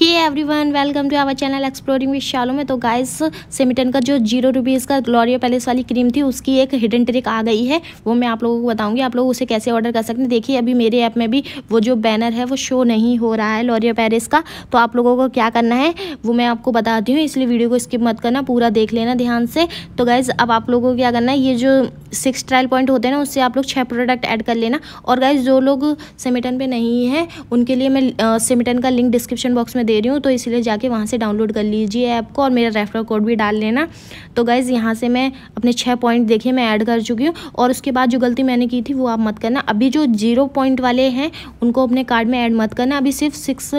he everyone welcome to our channel exploring विश शालो में तो गाइस सेमिटन का जो जीरो रुपीज़ का ग्लोरिया पैलेस वाली क्रीम थी उसकी एक हिडन ट्रिक आ गई है वो मैं आप लोगों को बताऊंगी आप लोग उसे कैसे ऑर्डर कर सकते हैं देखिए अभी मेरे ऐप में भी वो जो बैनर है वो शो नहीं हो रहा है लॉरियो पैलेस का तो आप लोगों को क्या करना है वो मैं आपको बताती हूँ इसलिए वीडियो को स्किप मत करना पूरा देख लेना ध्यान से तो गाइज़ अब आप लोगों को क्या करना है ये जो सिक्स ट्रायल पॉइंट होते हैं ना उससे आप लोग छः प्रोडक्ट ऐड कर लेना और गाइज जो लोग सेमिटन पे नहीं है उनके लिए मैं सेमिटन का लिंक डिस्क्रिप्शन बॉक्स में दे रही हूँ तो इसलिए जाके वहाँ से डाउनलोड कर लीजिए ऐप को और मेरा रेफरल कोड भी डाल लेना तो गाइज़ यहाँ से मैं अपने छः पॉइंट देखे मैं ऐड कर चुकी हूँ और उसके बाद जो गलती मैंने की थी वो आप मत करना अभी जो जीरो पॉइंट वाले हैं उनको अपने कार्ड में ऐड मत करना अभी सिर्फ सिक्स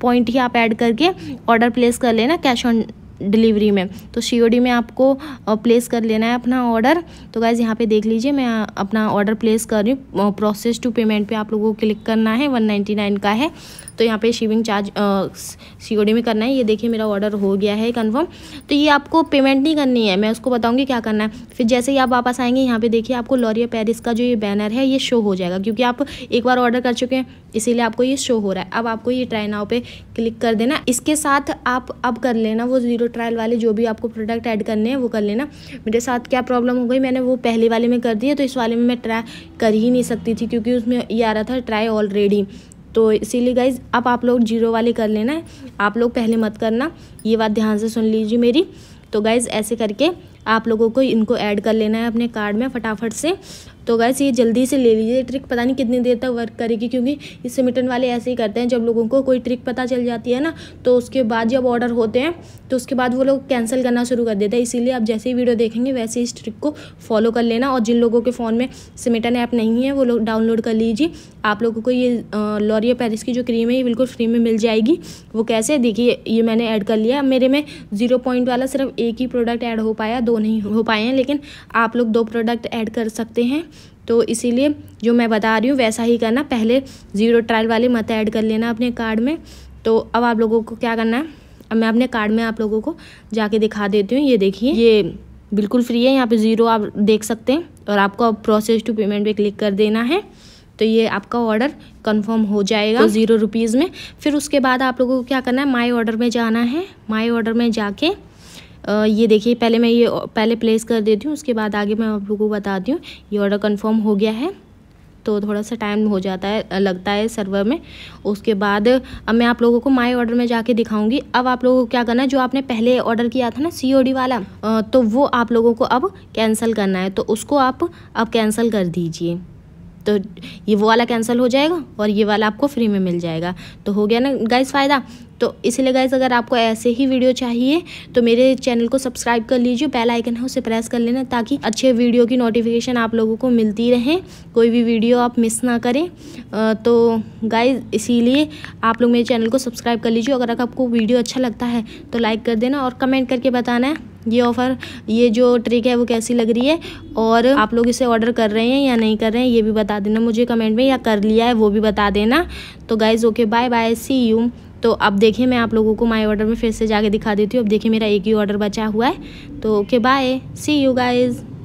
पॉइंट ही आप ऐड करके ऑर्डर प्लेस कर लेना कैश ऑन डिलीवरी में तो सी में आपको प्लेस कर लेना है अपना ऑर्डर तो गाइज़ यहाँ पे देख लीजिए मैं अपना ऑर्डर प्लेस कर रही हूँ प्रोसेस टू पेमेंट पे आप लोगों को क्लिक करना है 199 का है तो यहाँ पे शिविंग चार्ज सी में करना है ये देखिए मेरा ऑर्डर हो गया है कन्फर्म तो ये आपको पेमेंट नहीं करनी है मैं उसको बताऊँगी क्या करना है फिर जैसे ही आप वापस आएंगे यहाँ पर देखिए आपको लॉरिया पैरिस का जो ये बैनर है ये शो हो जाएगा क्योंकि आप एक बार ऑर्डर कर चुके हैं इसीलिए आपको ये शो हो रहा है अब आपको ये ट्राई नाव पे क्लिक कर देना इसके साथ आप अब कर लेना वो ज़ीरो ट्रायल वाले जो भी आपको प्रोडक्ट ऐड करने हैं वो कर लेना मेरे साथ क्या प्रॉब्लम हो गई मैंने वो पहले वाले में कर दिया तो इस वाले में मैं ट्राई कर ही नहीं सकती थी क्योंकि उसमें ये आ रहा था ट्राई ऑलरेडी तो इसीलिए गाइज अब आप लोग जीरो वाले कर लेना है आप लोग पहले मत करना ये बात ध्यान से सुन लीजिए मेरी तो गाइज़ ऐसे करके आप लोगों को इनको ऐड कर लेना है अपने कार्ड में फटाफट से तो गैस ये जल्दी से ले लीजिए ट्रिक पता नहीं कितनी देर तक वर्क करेगी क्योंकि ये मिटन वाले ऐसे ही करते हैं जब लोगों को कोई ट्रिक पता चल जाती है ना तो उसके बाद जब ऑर्डर होते हैं तो उसके बाद वो लोग कैंसिल करना शुरू कर देते हैं इसीलिए आप जैसे ही वीडियो देखेंगे वैसे इस ट्रिक को फॉलो कर लेना और जिन लोगों के फ़ोन में सिमिटन ऐप नहीं है वो लोग डाउनलोड कर लीजिए आप लोगों को ये लॉरियो पेरिस की जो क्रीम है ये बिल्कुल फ्री में मिल जाएगी वो कैसे देखिए ये मैंने ऐड कर लिया मेरे में ज़ीरो पॉइंट वाला सिर्फ एक ही प्रोडक्ट ऐड हो पाया दो नहीं हो पाए हैं लेकिन आप लोग दो प्रोडक्ट ऐड कर सकते हैं तो इसीलिए जो मैं बता रही हूँ वैसा ही करना पहले ज़ीरो ट्रायल वाले मत ऐड कर लेना अपने कार्ड में तो अब आप लोगों को क्या करना है अब मैं अपने कार्ड में आप लोगों को जाके दिखा देती हूँ ये देखिए ये बिल्कुल फ्री है यहाँ पे ज़ीरो आप देख सकते हैं और आपको अब प्रोसेस टू पेमेंट पे क्लिक कर देना है तो ये आपका ऑर्डर कंफर्म हो जाएगा तो ज़ीरो रुपीज़ में फिर उसके बाद आप लोगों को क्या करना है माई ऑर्डर में जाना है माई ऑर्डर में जाके ये देखिए पहले मैं ये पहले प्लेस कर देती हूँ उसके बाद आगे मैं आप लोगों को बताती हूँ ये ऑर्डर कंफर्म हो गया है तो थोड़ा सा टाइम हो जाता है लगता है सर्वर में उसके बाद अब मैं आप लोगों को माई ऑर्डर में जाके दिखाऊंगी अब आप लोगों को क्या करना है जो आपने पहले ऑर्डर किया था ना सी वाला तो वो आप लोगों को अब कैंसिल करना है तो उसको आप अब कैंसिल कर दीजिए तो ये वो वाला कैंसिल हो जाएगा और ये वाला आपको फ्री में मिल जाएगा तो हो गया ना गाइस फ़ायदा तो इसलिए गाइज अगर आपको ऐसे ही वीडियो चाहिए तो मेरे चैनल को सब्सक्राइब कर लीजिए बेल आइकन है उसे प्रेस कर लेना ताकि अच्छे वीडियो की नोटिफिकेशन आप लोगों को मिलती रहे कोई भी वीडियो आप मिस ना करें तो गाइज इसीलिए आप लोग मेरे चैनल को सब्सक्राइब कर लीजिए अगर आपको वीडियो अच्छा लगता है तो लाइक कर देना और कमेंट करके बताना है ये ऑफ़र ये जो ट्रिक है वो कैसी लग रही है और आप लोग इसे ऑर्डर कर रहे हैं या नहीं कर रहे हैं ये भी बता देना मुझे कमेंट में या कर लिया है वो भी बता देना तो guys okay bye bye see you तो अब देखिए मैं आप लोगों को माई ऑर्डर में फिर से जाके दिखा देती हूँ अब देखिए मेरा एक ही ऑर्डर बचा हुआ है तो okay bye see you guys